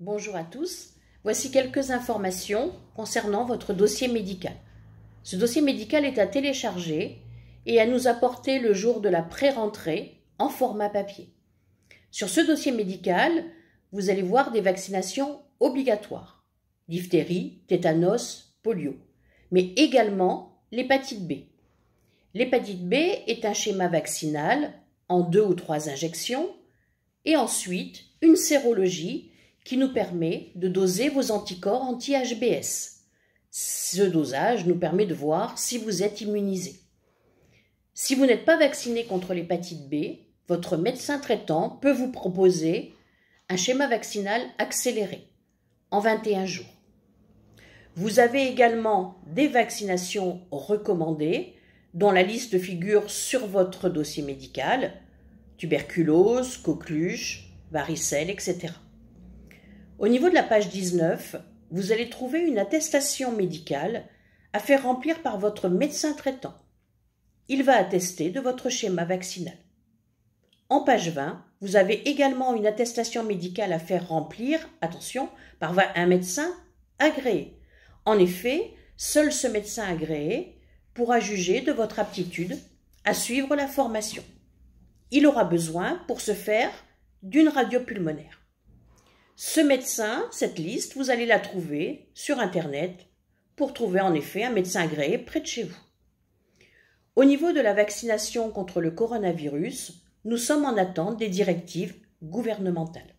Bonjour à tous. Voici quelques informations concernant votre dossier médical. Ce dossier médical est à télécharger et à nous apporter le jour de la pré-rentrée en format papier. Sur ce dossier médical, vous allez voir des vaccinations obligatoires diphtérie, tétanos, polio, mais également l'hépatite B. L'hépatite B est un schéma vaccinal en deux ou trois injections et ensuite une sérologie qui nous permet de doser vos anticorps anti-HBS. Ce dosage nous permet de voir si vous êtes immunisé. Si vous n'êtes pas vacciné contre l'hépatite B, votre médecin traitant peut vous proposer un schéma vaccinal accéléré en 21 jours. Vous avez également des vaccinations recommandées dont la liste figure sur votre dossier médical, tuberculose, coqueluche, varicelle, etc. Au niveau de la page 19, vous allez trouver une attestation médicale à faire remplir par votre médecin traitant. Il va attester de votre schéma vaccinal. En page 20, vous avez également une attestation médicale à faire remplir, attention, par un médecin agréé. En effet, seul ce médecin agréé pourra juger de votre aptitude à suivre la formation. Il aura besoin, pour ce faire, d'une radio pulmonaire. Ce médecin, cette liste, vous allez la trouver sur Internet pour trouver en effet un médecin agréé près de chez vous. Au niveau de la vaccination contre le coronavirus, nous sommes en attente des directives gouvernementales.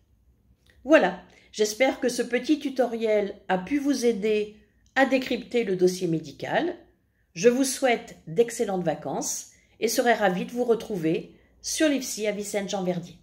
Voilà, j'espère que ce petit tutoriel a pu vous aider à décrypter le dossier médical. Je vous souhaite d'excellentes vacances et serai ravie de vous retrouver sur l'IFSI à Vicenne-Jean-Verdier.